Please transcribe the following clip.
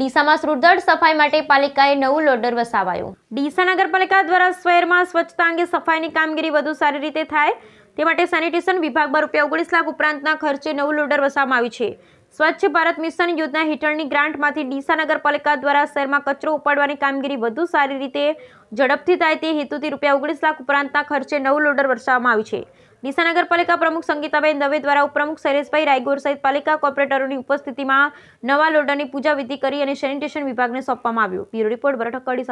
ડીસામાં સુરદળ સફાઈ માટે પાલિકાએ નવું લોડર વસાવાયું ડીસા નગરપાલિકા દ્વારા શહેરમાં સ્વચ્છતા અંગે સફાઈની કામગીરી વધુ સારી રીતે થાય તે માટે સેનિટેશન વિભાગમાં રૂપિયા ઓગણીસ લાખ ઉપરાંતના ખર્ચે નવું લોડર વસાવવામાં આવ્યું છે સ્વચ્છ ભારત મિશન યોજના હેઠળની ગ્રાન્ટમાંથી ડીસા નગરપાલિકા દ્વારા શહેરમાં કચરો ઉપાડવાની કામગીરી વધુ સારી રીતે ઝડપથી થાય તે હેતુથી રૂપિયા ઓગણીસ લાખ ઉપરાંતના ખર્ચે નવું લોડર વરસાવવામાં આવ્યું છે ડીસા નગરપાલિકા પ્રમુખ સંગીતાબેન દવે દ્વારા ઉપપ્રમુખ સરેશભાઈ રાયગોર સહિત પાલિકા કોર્પોરેટરોની ઉપસ્થિતિમાં નવા લોડરની પૂજાવિધિ કરી અને સેનિટેશન વિભાગને સોંપવામાં આવ્યું બ્યુરો રિપોર્ટ બરઠક કડી